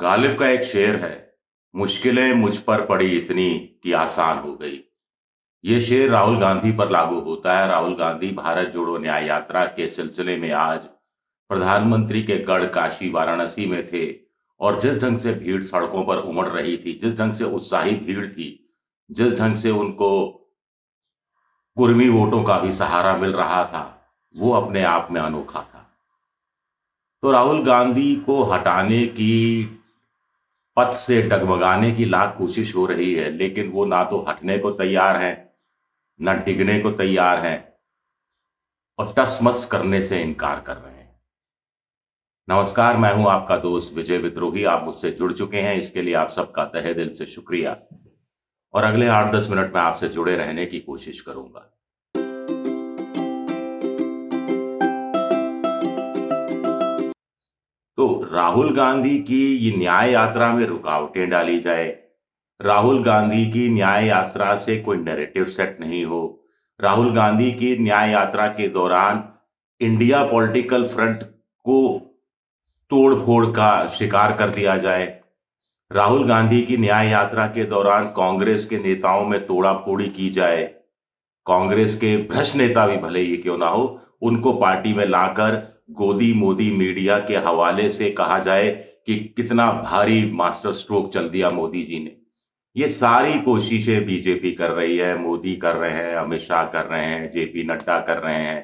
गालिब का एक शेर है मुश्किलें मुझ पर पड़ी इतनी कि आसान हो गई ये शेर राहुल गांधी पर लागू होता है राहुल गांधी भारत जोड़ो न्याय यात्रा के सिलसिले में आज प्रधानमंत्री के गढ़ काशी वाराणसी में थे और जिस ढंग से भीड़ सड़कों पर उमड़ रही थी जिस ढंग से उत्साही भीड़ थी जिस ढंग से उनको कुर्मी वोटों का भी सहारा मिल रहा था वो अपने आप में अनोखा था तो राहुल गांधी को हटाने की पथ से डगमगाने की लाख कोशिश हो रही है लेकिन वो ना तो हटने को तैयार हैं ना डिगने को तैयार हैं और टसमस करने से इनकार कर रहे हैं नमस्कार मैं हूं आपका दोस्त विजय विद्रोही आप मुझसे जुड़ चुके हैं इसके लिए आप सबका तहे दिल से शुक्रिया और अगले आठ दस मिनट में आपसे जुड़े रहने की कोशिश करूंगा तो राहुल गांधी की ये न्याय यात्रा में रुकावटें डाली जाए राहुल गांधी की न्याय यात्रा से कोई नैरेटिव सेट नहीं हो राहुल गांधी की न्याय यात्रा के दौरान इंडिया पॉलिटिकल फ्रंट को तोड़ फोड़ का शिकार कर दिया जाए राहुल गांधी की न्याय यात्रा के दौरान कांग्रेस के नेताओं में तोड़ा फोड़ी की जाए कांग्रेस के भ्रष्ट नेता भी भले ही क्यों ना हो उनको पार्टी में लाकर गोदी मोदी मीडिया के हवाले से कहा जाए कि कितना भारी मास्टर स्ट्रोक चल दिया मोदी जी ने ये सारी कोशिशें बीजेपी कर रही है मोदी कर रहे हैं अमित शाह कर रहे हैं जेपी नड्डा कर रहे हैं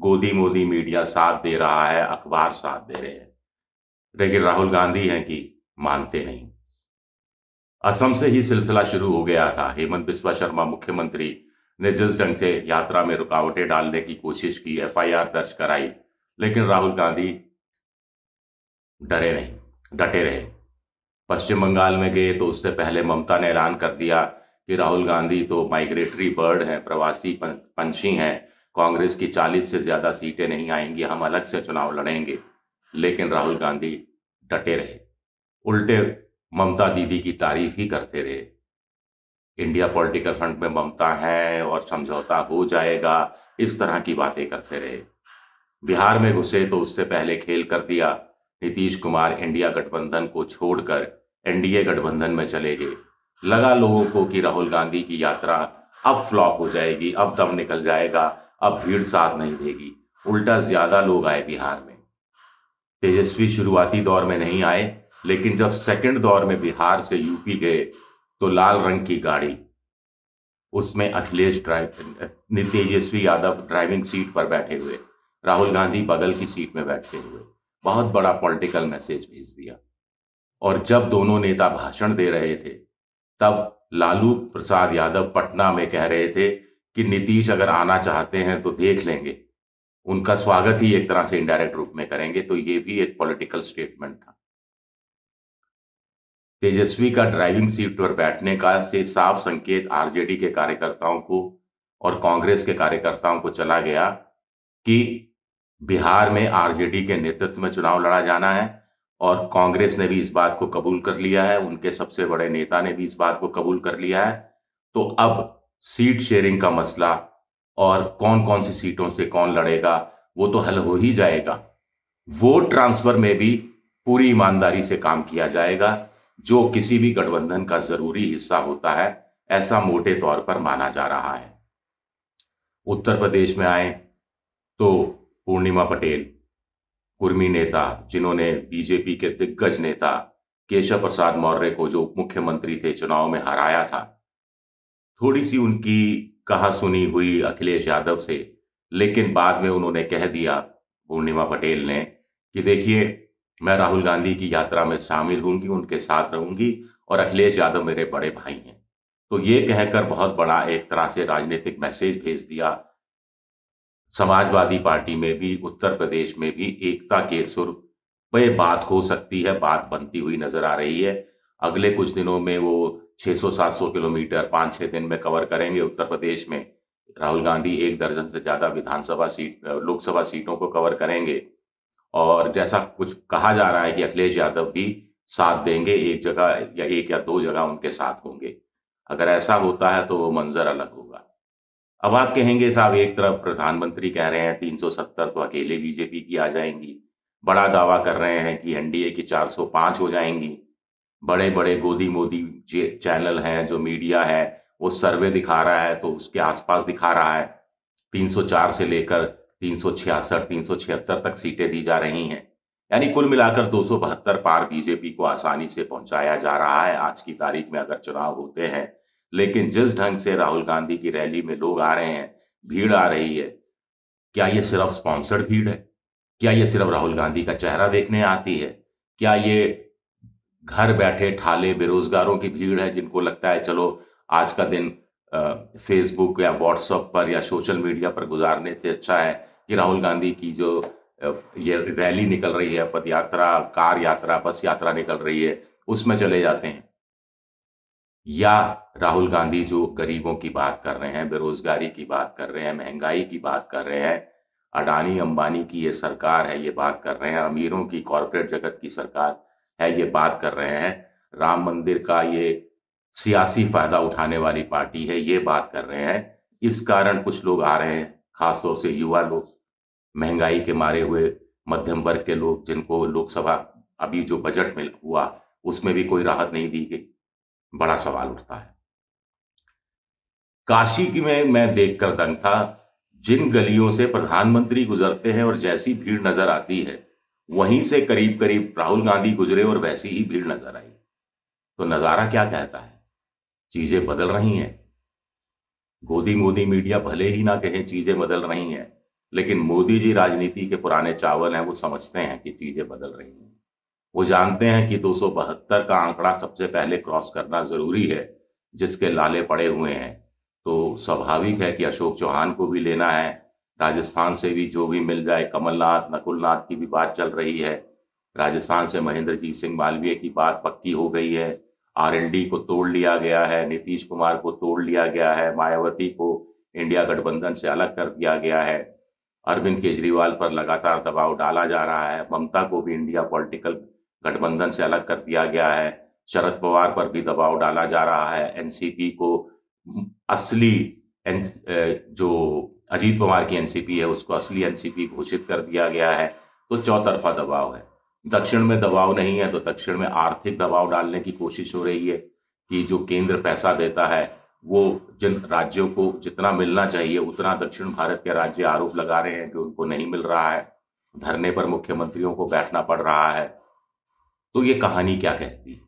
गोदी मोदी मीडिया साथ दे रहा है अखबार साथ दे रहे हैं लेकिन राहुल गांधी हैं कि मानते नहीं असम से ही सिलसिला शुरू हो गया था हेमंत बिस्वा शर्मा मुख्यमंत्री ने जिस ढंग से यात्रा में रुकावटें डालने की कोशिश की एफआईआर दर्ज कराई लेकिन राहुल गांधी डरे नहीं डटे रहे पश्चिम बंगाल में गए तो उससे पहले ममता ने ऐलान कर दिया कि राहुल गांधी तो माइग्रेटरी बर्ड हैं प्रवासी पंछी हैं कांग्रेस की 40 से ज़्यादा सीटें नहीं आएंगी हम अलग से चुनाव लड़ेंगे लेकिन राहुल गांधी डटे रहे उल्टे ममता दीदी की तारीफ ही करते रहे इंडिया पॉलिटिकल फ्रंट में ममता है और समझौता हो जाएगा इस तरह की बातें करते रहे बिहार में घुसे तो उससे पहले खेल कर दिया नीतीश कुमार इंडिया गठबंधन को छोड़कर एनडीए गठबंधन में चले गए लगा लोगों को कि राहुल गांधी की यात्रा अब फ्लॉप हो जाएगी अब दम निकल जाएगा अब भीड़ साथ नहीं देगी उल्टा ज्यादा लोग आए बिहार में तेजस्वी शुरुआती दौर में नहीं आए लेकिन जब सेकंड दौर में बिहार से यूपी गए तो लाल रंग की गाड़ी उसमें Akhilesh drive Tejashwi Yadav driving seat पर बैठे हुए राहुल गांधी बगल की सीट में बैठते हुए बहुत बड़ा पॉलिटिकल मैसेज भेज दिया और जब दोनों नेता भाषण दे रहे थे तब लालू प्रसाद यादव पटना में कह रहे थे कि नीतीश अगर आना चाहते हैं तो देख लेंगे उनका स्वागत ही एक तरह से इनडायरेक्ट रूप में करेंगे तो ये भी एक पॉलिटिकल स्टेटमेंट था तेजस्वी का ड्राइविंग सीट पर बैठने का से साफ संकेत आरजेडी के कार्यकर्ताओं को और कांग्रेस के कार्यकर्ताओं को चला गया कि बिहार में आरजेडी के नेतृत्व में चुनाव लड़ा जाना है और कांग्रेस ने भी इस बात को कबूल कर लिया है उनके सबसे बड़े नेता ने भी इस बात को कबूल कर लिया है तो अब सीट शेयरिंग का मसला और कौन कौन सी सीटों से कौन लड़ेगा वो तो हल हो ही जाएगा वोट ट्रांसफर में भी पूरी ईमानदारी से काम किया जाएगा जो किसी भी गठबंधन का जरूरी हिस्सा होता है ऐसा मोटे तौर पर माना जा रहा है उत्तर प्रदेश में आए तो पूर्णिमा पटेल कुर्मी नेता जिन्होंने बीजेपी के दिग्गज नेता केशव प्रसाद मौर्य को जो मुख्यमंत्री थे चुनाव में हराया था थोड़ी सी उनकी कहा सुनी हुई अखिलेश यादव से लेकिन बाद में उन्होंने कह दिया पूर्णिमा पटेल ने कि देखिए मैं राहुल गांधी की यात्रा में शामिल होंगी उनके साथ रहूंगी और अखिलेश यादव मेरे बड़े भाई हैं तो ये कहकर बहुत बड़ा एक तरह से राजनीतिक मैसेज भेज दिया समाजवादी पार्टी में भी उत्तर प्रदेश में भी एकता के सुर पर बात हो सकती है बात बनती हुई नजर आ रही है अगले कुछ दिनों में वो 600-700 किलोमीटर पाँच छः दिन में कवर करेंगे उत्तर प्रदेश में राहुल गांधी एक दर्जन से ज़्यादा विधानसभा सीट लोकसभा सीटों को कवर करेंगे और जैसा कुछ कहा जा रहा है कि अखिलेश यादव भी साथ देंगे एक जगह या एक या दो जगह उनके साथ होंगे अगर ऐसा होता है तो वो मंजर अलग होगा अब आप कहेंगे साहब एक तरफ प्रधानमंत्री कह रहे हैं 370 तो अकेले बीजेपी की आ जाएंगी बड़ा दावा कर रहे हैं कि एनडीए की 405 हो जाएंगी बड़े बड़े गोदी मोदी चैनल हैं जो मीडिया है वो सर्वे दिखा रहा है तो उसके आसपास दिखा रहा है 304 से लेकर तीन सौ तक सीटें दी जा रही हैं यानी कुल मिलाकर दो पार बीजेपी को आसानी से पहुंचाया जा रहा है आज की तारीख में अगर चुनाव होते हैं लेकिन जिस ढंग से राहुल गांधी की रैली में लोग आ रहे हैं भीड़ आ रही है क्या ये सिर्फ स्पॉन्सर्ड भीड़ है क्या ये सिर्फ राहुल गांधी का चेहरा देखने आती है क्या ये घर बैठे ठाले बेरोजगारों की भीड़ है जिनको लगता है चलो आज का दिन फेसबुक या व्हाट्सएप पर या सोशल मीडिया पर गुजारने से अच्छा है कि राहुल गांधी की जो ये रैली निकल रही है पद यात्रा कार यात्रा बस यात्रा निकल रही है उसमें चले जाते हैं या राहुल गांधी जो गरीबों की बात कर रहे हैं बेरोजगारी की बात कर रहे हैं महंगाई की बात कर रहे हैं अडानी अंबानी की ये सरकार है ये बात कर रहे हैं अमीरों की कॉरपोरेट जगत की सरकार है ये बात कर रहे हैं राम मंदिर का ये सियासी फायदा उठाने वाली पार्टी है ये बात कर रहे हैं इस कारण कुछ लोग आ रहे हैं खासतौर से युवा लोग महंगाई के मारे हुए मध्यम वर्ग के लोग जिनको लोकसभा अभी जो बजट में हुआ उसमें भी कोई राहत नहीं दी गई बड़ा सवाल उठता है काशी की में मैं देखकर दंग था जिन गलियों से प्रधानमंत्री गुजरते हैं और जैसी भीड़ नजर आती है वहीं से करीब करीब राहुल गांधी गुजरे और वैसी ही भीड़ नजर आई तो नज़ारा क्या कहता है चीज़ें बदल रही हैं गोदी मोदी मीडिया भले ही ना कहे चीज़ें बदल रही हैं लेकिन मोदी जी राजनीति के पुराने चावल हैं वो समझते हैं कि चीज़ें बदल रही हैं वो जानते हैं कि दो का आंकड़ा सबसे पहले क्रॉस करना ज़रूरी है जिसके लाले पड़े हुए हैं तो स्वाभाविक है कि अशोक चौहान को भी लेना है राजस्थान से भी जो भी मिल जाए कमलनाथ नकुलनाथ की भी बात चल रही है राजस्थान से महेंद्रजीत सिंह मालवीय की बात पक्की हो गई है आरएलडी को तोड़ लिया गया है नीतीश कुमार को तोड़ लिया गया है मायावती को इंडिया गठबंधन से अलग कर दिया गया है अरविंद केजरीवाल पर लगातार दबाव डाला जा रहा है ममता को भी इंडिया पॉलिटिकल गठबंधन से अलग कर दिया गया है शरद पवार पर भी दबाव डाला जा रहा है एनसीपी को असली एन जो अजीत पवार की एनसीपी है उसको असली एनसीपी घोषित कर दिया गया है तो चौतरफा दबाव है दक्षिण में दबाव नहीं है तो दक्षिण में आर्थिक दबाव डालने की कोशिश हो रही है कि जो केंद्र पैसा देता है वो जिन राज्यों को जितना मिलना चाहिए उतना दक्षिण भारत के राज्य आरोप लगा रहे हैं कि उनको नहीं मिल रहा है धरने पर मुख्यमंत्रियों को बैठना पड़ रहा है तो ये कहानी क्या कहती है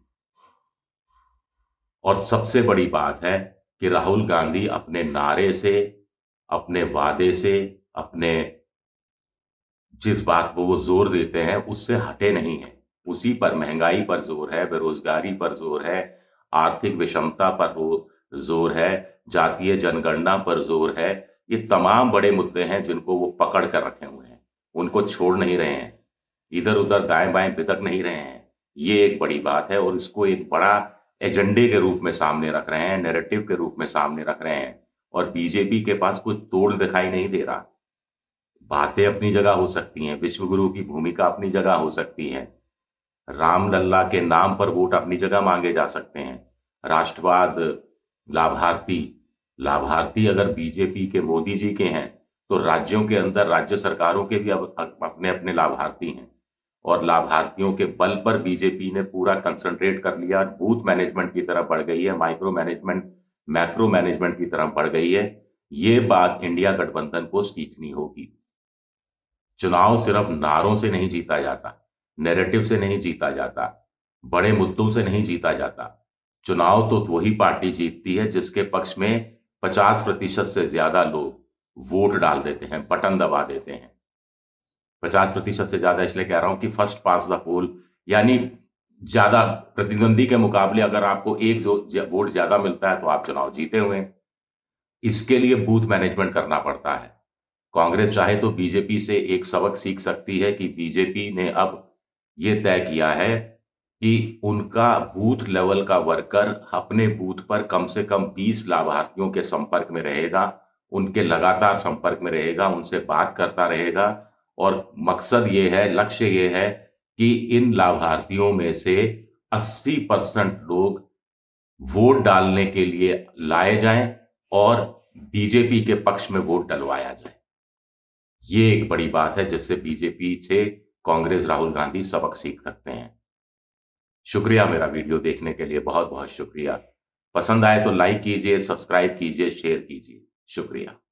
और सबसे बड़ी बात है कि राहुल गांधी अपने नारे से अपने वादे से अपने जिस बात को वो जोर देते हैं उससे हटे नहीं है उसी पर महंगाई पर जोर है बेरोजगारी पर जोर है आर्थिक विषमता पर जोर है जातीय जनगणना पर जोर है ये तमाम बड़े मुद्दे हैं जिनको वो पकड़ कर रखे हुए हैं उनको छोड़ नहीं रहे हैं इधर उधर दाएं बाएं भितक नहीं रहे हैं ये एक बड़ी बात है और इसको एक बड़ा एजेंडे के रूप में सामने रख रहे हैं नैरेटिव के रूप में सामने रख रहे हैं और बीजेपी के पास कोई तोड़ दिखाई नहीं दे रहा बातें अपनी जगह हो सकती हैं विश्वगुरु की भूमिका अपनी जगह हो सकती है राम लल्ला के नाम पर वोट अपनी जगह मांगे जा सकते हैं राष्ट्रवाद लाभार्थी लाभार्थी अगर बीजेपी के मोदी जी के हैं तो राज्यों के अंदर राज्य सरकारों के भी अब अपने अपने लाभार्थी हैं और लाभार्थियों के बल पर बीजेपी ने पूरा कंसंट्रेट कर लिया बूथ मैनेजमेंट की तरफ बढ़ गई है माइक्रो मैनेजमेंट मैक्रो मैनेजमेंट की तरफ बढ़ गई है ये बात इंडिया गठबंधन को सीखनी होगी चुनाव सिर्फ नारों से नहीं जीता जाता नैरेटिव से नहीं जीता जाता बड़े मुद्दों से नहीं जीता जाता चुनाव तो वही पार्टी जीतती है जिसके पक्ष में पचास प्रतिशत से ज्यादा लोग वोट डाल देते हैं बटन दबा देते हैं पचास प्रतिशत से ज़्यादा इसलिए कह रहा हूं कि फर्स्ट पास द पोल यानी ज़्यादा प्रतिद्वंदी के मुकाबले अगर आपको एक वोट ज़्यादा मिलता है तो आप चुनाव जीते हुए इसके लिए बूथ मैनेजमेंट करना पड़ता है कांग्रेस चाहे तो बीजेपी से एक सबक सीख सकती है कि बीजेपी ने अब ये तय किया है कि उनका बूथ लेवल का वर्कर अपने बूथ पर कम से कम 20 लाभार्थियों के संपर्क में रहेगा उनके लगातार संपर्क में रहेगा उनसे बात करता रहेगा और मकसद ये है लक्ष्य ये है कि इन लाभार्थियों में से 80 परसेंट लोग वोट डालने के लिए लाए जाएं और बीजेपी के पक्ष में वोट डलवाया जाए ये एक बड़ी बात है जिससे बीजेपी से कांग्रेस राहुल गांधी सबक सीख सकते हैं शुक्रिया मेरा वीडियो देखने के लिए बहुत बहुत शुक्रिया पसंद आए तो लाइक कीजिए सब्सक्राइब कीजिए शेयर कीजिए शुक्रिया